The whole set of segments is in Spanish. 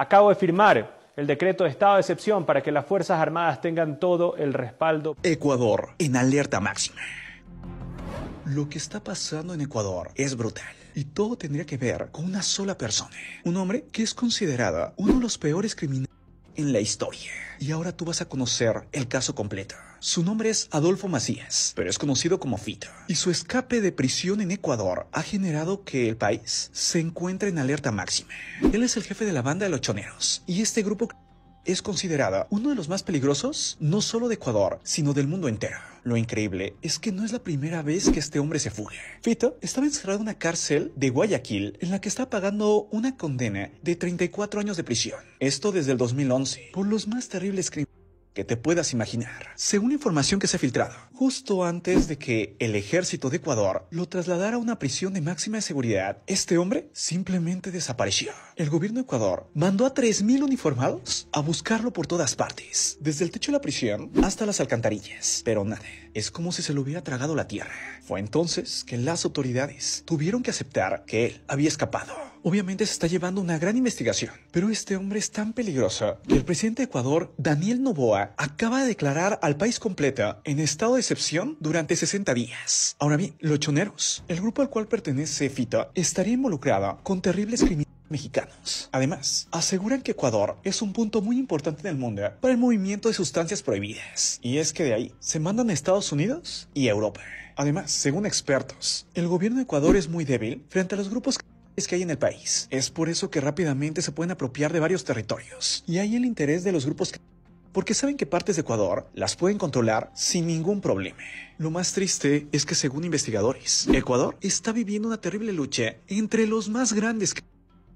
Acabo de firmar el decreto de estado de excepción para que las Fuerzas Armadas tengan todo el respaldo. Ecuador, en alerta máxima. Lo que está pasando en Ecuador es brutal. Y todo tendría que ver con una sola persona. Un hombre que es considerada uno de los peores criminales en la historia. Y ahora tú vas a conocer el caso completo. Su nombre es Adolfo Macías, pero es conocido como Fito. Y su escape de prisión en Ecuador ha generado que el país se encuentre en alerta máxima. Él es el jefe de la banda de los choneros y este grupo es considerada uno de los más peligrosos, no solo de Ecuador, sino del mundo entero. Lo increíble es que no es la primera vez que este hombre se fuge. Fito estaba encerrado en una cárcel de Guayaquil en la que está pagando una condena de 34 años de prisión. Esto desde el 2011 por los más terribles crímenes que te puedas imaginar. Según información que se ha filtrado, justo antes de que el ejército de Ecuador lo trasladara a una prisión de máxima seguridad, este hombre simplemente desapareció. El gobierno de Ecuador mandó a 3.000 uniformados a buscarlo por todas partes, desde el techo de la prisión hasta las alcantarillas, pero nada, es como si se lo hubiera tragado la tierra. Fue entonces que las autoridades tuvieron que aceptar que él había escapado Obviamente se está llevando una gran investigación, pero este hombre es tan peligroso que el presidente de Ecuador, Daniel Novoa, acaba de declarar al país completa en estado de excepción durante 60 días. Ahora bien, los choneros, el grupo al cual pertenece Fita, estaría involucrada con terribles criminales mexicanos. Además, aseguran que Ecuador es un punto muy importante en el mundo para el movimiento de sustancias prohibidas, y es que de ahí se mandan a Estados Unidos y Europa. Además, según expertos, el gobierno de Ecuador es muy débil frente a los grupos que hay en el país. Es por eso que rápidamente se pueden apropiar de varios territorios. Y hay el interés de los grupos porque saben que partes de Ecuador las pueden controlar sin ningún problema. Lo más triste es que según investigadores, Ecuador está viviendo una terrible lucha entre los más grandes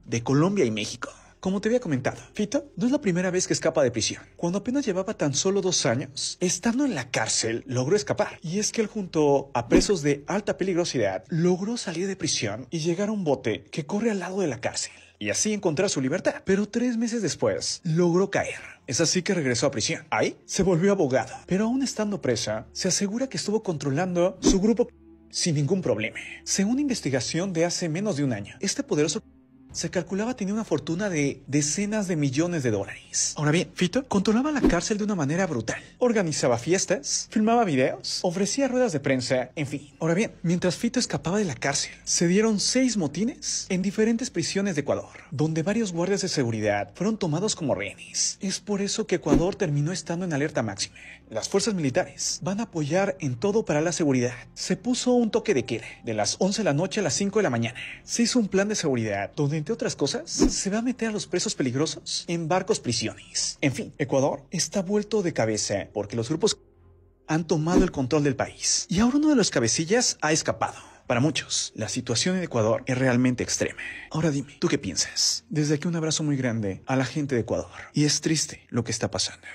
de Colombia y México. Como te había comentado, Fito no es la primera vez que escapa de prisión. Cuando apenas llevaba tan solo dos años, estando en la cárcel, logró escapar. Y es que él junto a presos de alta peligrosidad, logró salir de prisión y llegar a un bote que corre al lado de la cárcel y así encontrar su libertad. Pero tres meses después, logró caer. Es así que regresó a prisión. Ahí se volvió abogado, pero aún estando presa, se asegura que estuvo controlando su grupo sin ningún problema. Según investigación de hace menos de un año, este poderoso se calculaba tenía una fortuna de decenas de millones de dólares. Ahora bien, Fito controlaba la cárcel de una manera brutal. Organizaba fiestas, filmaba videos, ofrecía ruedas de prensa, en fin. Ahora bien, mientras Fito escapaba de la cárcel, se dieron seis motines en diferentes prisiones de Ecuador, donde varios guardias de seguridad fueron tomados como rehenes. Es por eso que Ecuador terminó estando en alerta máxima. Las fuerzas militares van a apoyar en todo para la seguridad. Se puso un toque de queda de las 11 de la noche a las 5 de la mañana. Se hizo un plan de seguridad donde entre otras cosas, se va a meter a los presos peligrosos en barcos prisiones. En fin, Ecuador está vuelto de cabeza porque los grupos han tomado el control del país y ahora uno de los cabecillas ha escapado. Para muchos, la situación en Ecuador es realmente extrema. Ahora dime, ¿tú qué piensas? Desde aquí un abrazo muy grande a la gente de Ecuador. Y es triste lo que está pasando.